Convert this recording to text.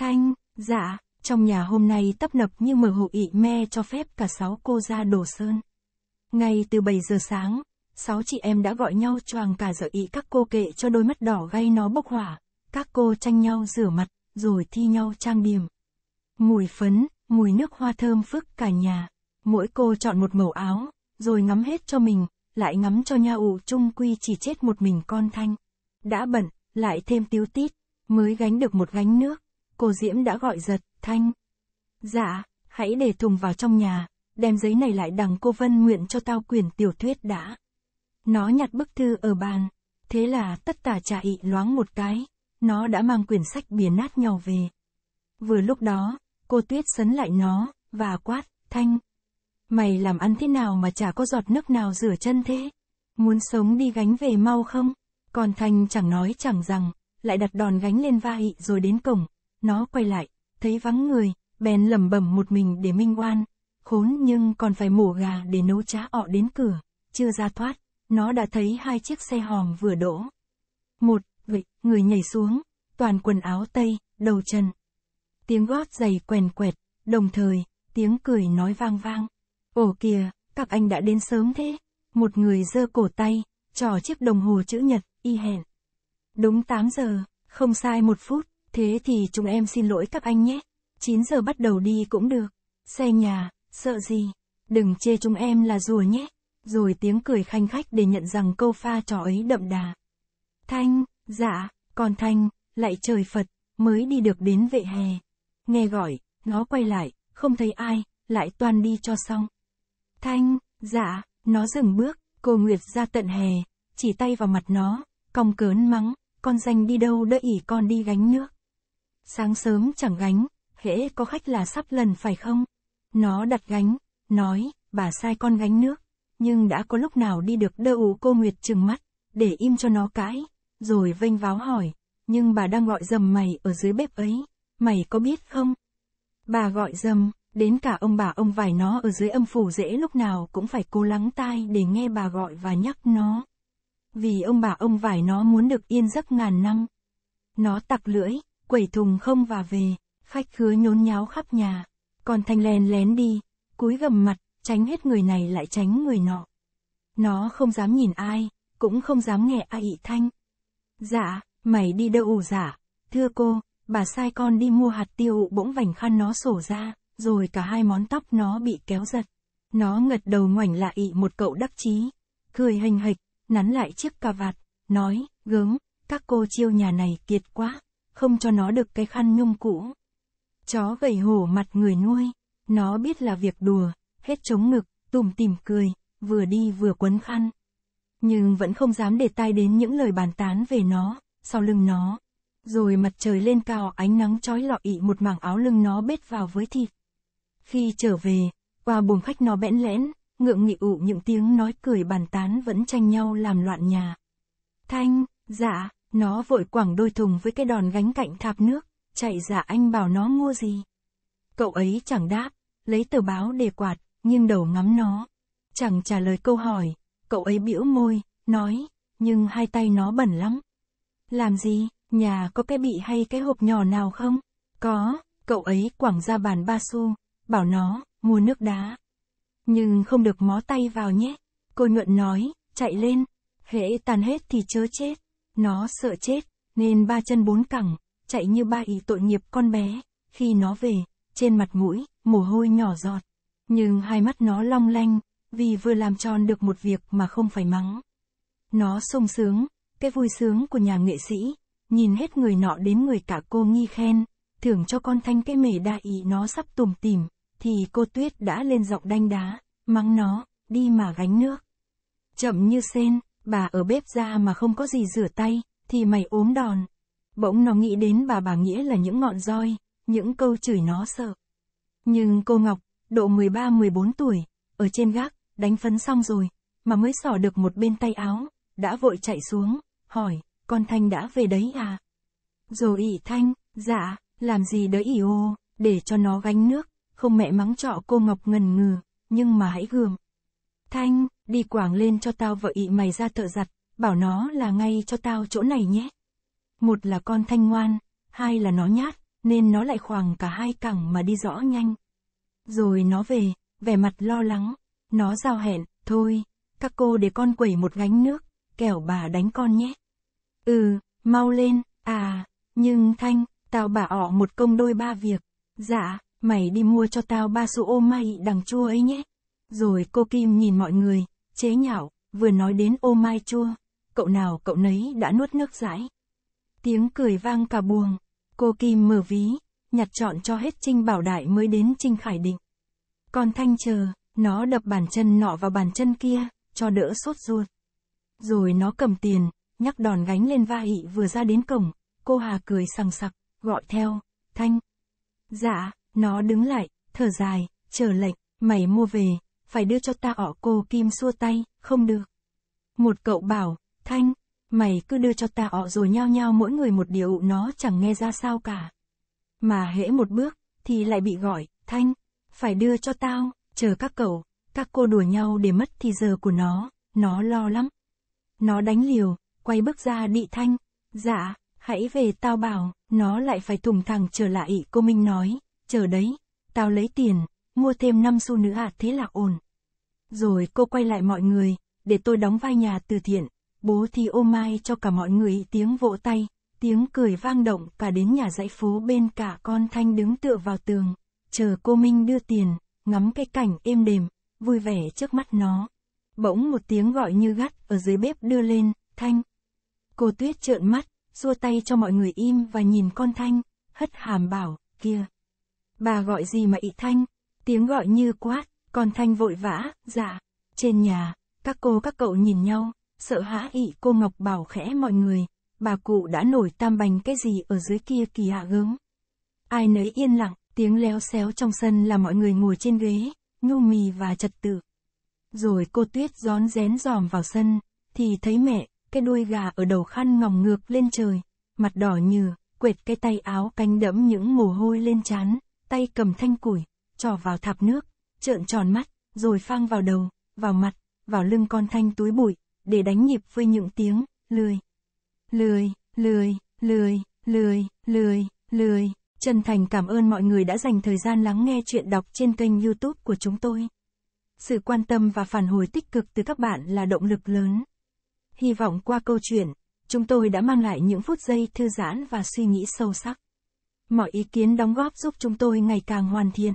Thanh, dạ, trong nhà hôm nay tấp nập như mở hội ị me cho phép cả sáu cô ra đổ sơn. Ngay từ 7 giờ sáng, sáu chị em đã gọi nhau choàng cả giờ ý các cô kệ cho đôi mắt đỏ gay nó bốc hỏa, các cô tranh nhau rửa mặt, rồi thi nhau trang điểm. Mùi phấn, mùi nước hoa thơm phức cả nhà, mỗi cô chọn một màu áo, rồi ngắm hết cho mình, lại ngắm cho nha ủ chung quy chỉ chết một mình con thanh. Đã bẩn, lại thêm tiếu tít, mới gánh được một gánh nước cô Diễm đã gọi giật, Thanh. Dạ, hãy để thùng vào trong nhà, đem giấy này lại đằng cô Vân nguyện cho tao quyền tiểu thuyết đã. Nó nhặt bức thư ở bàn, thế là tất tả trà ị loáng một cái, nó đã mang quyển sách bìa nát nhau về. Vừa lúc đó, cô Tuyết sấn lại nó, và quát, Thanh. Mày làm ăn thế nào mà chả có giọt nước nào rửa chân thế? Muốn sống đi gánh về mau không? Còn Thanh chẳng nói chẳng rằng, lại đặt đòn gánh lên vai rồi đến cổng, nó quay lại, thấy vắng người, bèn lẩm bẩm một mình để minh oan. Khốn nhưng còn phải mổ gà để nấu chá ọ đến cửa. Chưa ra thoát, nó đã thấy hai chiếc xe hòm vừa đổ. Một, vậy, người nhảy xuống, toàn quần áo tây, đầu trần. Tiếng gót giày quèn quẹt, đồng thời, tiếng cười nói vang vang. Ồ kìa, các anh đã đến sớm thế. Một người giơ cổ tay, trò chiếc đồng hồ chữ nhật, y hẹn. Đúng 8 giờ, không sai một phút. Thế thì chúng em xin lỗi các anh nhé. 9 giờ bắt đầu đi cũng được. Xe nhà, sợ gì? Đừng chê chúng em là rùa nhé. Rồi tiếng cười khanh khách để nhận rằng câu pha trò ấy đậm đà. Thanh, dạ, còn Thanh, lại trời Phật, mới đi được đến vệ hè. Nghe gọi, nó quay lại, không thấy ai, lại toàn đi cho xong. Thanh, dạ, nó dừng bước, cô Nguyệt ra tận hè, chỉ tay vào mặt nó, cong cớn mắng, con danh đi đâu đỡ ỉ con đi gánh nước sáng sớm chẳng gánh, hễ có khách là sắp lần phải không? Nó đặt gánh, nói, bà sai con gánh nước, nhưng đã có lúc nào đi được đơ ủ cô Nguyệt chừng mắt, để im cho nó cãi, rồi vênh váo hỏi, nhưng bà đang gọi dầm mày ở dưới bếp ấy, mày có biết không? Bà gọi dầm, đến cả ông bà ông vải nó ở dưới âm phủ dễ lúc nào cũng phải cố lắng tai để nghe bà gọi và nhắc nó. Vì ông bà ông vải nó muốn được yên giấc ngàn năm. Nó tặc lưỡi, quẩy thùng không và về, khách khứa nhốn nháo khắp nhà, còn thanh len lén đi, cúi gầm mặt, tránh hết người này lại tránh người nọ. Nó không dám nhìn ai, cũng không dám nghe ai ị thanh. Dạ, mày đi đâu ủ dạ, thưa cô, bà sai con đi mua hạt tiêu bỗng vành khăn nó sổ ra, rồi cả hai món tóc nó bị kéo giật. Nó ngật đầu ngoảnh lại ị một cậu đắc chí, cười hình hịch, nắn lại chiếc cà vạt, nói, gớm, các cô chiêu nhà này kiệt quá không cho nó được cái khăn nhung cũ. Chó gầy hổ mặt người nuôi, nó biết là việc đùa, hết chống ngực, tủm tìm cười, vừa đi vừa quấn khăn. Nhưng vẫn không dám để tai đến những lời bàn tán về nó, sau lưng nó. Rồi mặt trời lên cao ánh nắng trói lọi ị một mảng áo lưng nó bết vào với thịt. Khi trở về, qua buồng khách nó bẽn lẽn, ngượng nghị ụ những tiếng nói cười bàn tán vẫn tranh nhau làm loạn nhà. Thanh, dạ, nó vội quẳng đôi thùng với cái đòn gánh cạnh thạp nước, chạy giả dạ anh bảo nó mua gì. Cậu ấy chẳng đáp, lấy tờ báo để quạt, nhưng đầu ngắm nó. Chẳng trả lời câu hỏi, cậu ấy bĩu môi, nói, nhưng hai tay nó bẩn lắm. Làm gì, nhà có cái bị hay cái hộp nhỏ nào không? Có, cậu ấy quẳng ra bàn ba xu, bảo nó, mua nước đá. Nhưng không được mó tay vào nhé, cô nhuận nói, chạy lên, hễ tàn hết thì chớ chết. Nó sợ chết, nên ba chân bốn cẳng, chạy như ba ý tội nghiệp con bé. Khi nó về, trên mặt mũi, mồ hôi nhỏ giọt. Nhưng hai mắt nó long lanh, vì vừa làm tròn được một việc mà không phải mắng. Nó sung sướng, cái vui sướng của nhà nghệ sĩ, nhìn hết người nọ đến người cả cô nghi khen, thưởng cho con thanh cái mề đại ý nó sắp tùm tìm, thì cô tuyết đã lên giọng đanh đá, mắng nó, đi mà gánh nước. Chậm như sen, Bà ở bếp ra mà không có gì rửa tay, thì mày ốm đòn. Bỗng nó nghĩ đến bà bà nghĩa là những ngọn roi, những câu chửi nó sợ. Nhưng cô Ngọc, độ 13-14 tuổi, ở trên gác, đánh phấn xong rồi, mà mới xỏ được một bên tay áo, đã vội chạy xuống, hỏi, con Thanh đã về đấy à? Rồi ỉ Thanh, dạ, làm gì đấy ỉ ô, để cho nó gánh nước, không mẹ mắng trọ cô Ngọc ngần ngừ, nhưng mà hãy gườm. Thanh, đi quảng lên cho tao vợ ị mày ra thợ giặt, bảo nó là ngay cho tao chỗ này nhé. Một là con Thanh ngoan, hai là nó nhát, nên nó lại khoảng cả hai cẳng mà đi rõ nhanh. Rồi nó về, vẻ mặt lo lắng, nó giao hẹn, thôi, các cô để con quẩy một gánh nước, kẻo bà đánh con nhé. Ừ, mau lên, à, nhưng Thanh, tao bà ọ một công đôi ba việc. Dạ, mày đi mua cho tao ba số ô mai đằng chua ấy nhé. Rồi cô Kim nhìn mọi người, chế nhạo, vừa nói đến ô mai chua, cậu nào cậu nấy đã nuốt nước rãi. Tiếng cười vang cả buồng, cô Kim mở ví, nhặt chọn cho hết Trinh Bảo Đại mới đến Trinh Khải Định. Còn Thanh chờ, nó đập bàn chân nọ vào bàn chân kia, cho đỡ sốt ruột. Rồi nó cầm tiền, nhắc đòn gánh lên vai ị vừa ra đến cổng, cô Hà cười sằng sặc, gọi theo, Thanh. Dạ, nó đứng lại, thở dài, chờ lệnh, mày mua về, phải đưa cho ta ỏ cô Kim xua tay, không được. Một cậu bảo, Thanh, mày cứ đưa cho ta ỏ rồi nhao nhao mỗi người một điều nó chẳng nghe ra sao cả. Mà hễ một bước, thì lại bị gọi, Thanh, phải đưa cho tao, chờ các cậu, các cô đùa nhau để mất thì giờ của nó, nó lo lắm. Nó đánh liều, quay bước ra đị Thanh, dạ, hãy về tao bảo, nó lại phải thủng thẳng trở lại, cô Minh nói, chờ đấy, tao lấy tiền, mua thêm 5 xu nữa à thế là ổn. Rồi cô quay lại mọi người, để tôi đóng vai nhà từ thiện, bố thì ôm mai cho cả mọi người tiếng vỗ tay, tiếng cười vang động cả đến nhà dãy phố bên cả con Thanh đứng tựa vào tường, chờ cô Minh đưa tiền, ngắm cái cảnh êm đềm, vui vẻ trước mắt nó. Bỗng một tiếng gọi như gắt ở dưới bếp đưa lên, Thanh. Cô Tuyết trợn mắt, xua tay cho mọi người im và nhìn con Thanh, hất hàm bảo, kia. Bà gọi gì mà ị Thanh, tiếng gọi như quát, còn Thanh vội vã, dạ, trên nhà, các cô các cậu nhìn nhau, sợ hãi. cô Ngọc bảo khẽ mọi người, bà cụ đã nổi tam bành cái gì ở dưới kia kỳ hạ gớm. Ai nấy yên lặng, tiếng leo xéo trong sân là mọi người ngồi trên ghế, nhu mì và trật tự. Rồi cô tuyết gión rén dòm vào sân, thì thấy mẹ, cái đuôi gà ở đầu khăn ngòng ngược lên trời, mặt đỏ như, quệt cái tay áo canh đẫm những mồ hôi lên chán, tay cầm thanh củi, trò vào thạp nước, trợn tròn mắt, rồi phang vào đầu, vào mặt, vào lưng con thanh túi bụi, để đánh nhịp với những tiếng, lười. Lười, lười, lười, lười, lười, lười. Chân thành cảm ơn mọi người đã dành thời gian lắng nghe chuyện đọc trên kênh youtube của chúng tôi. Sự quan tâm và phản hồi tích cực từ các bạn là động lực lớn. Hy vọng qua câu chuyện, chúng tôi đã mang lại những phút giây thư giãn và suy nghĩ sâu sắc. Mọi ý kiến đóng góp giúp chúng tôi ngày càng hoàn thiện.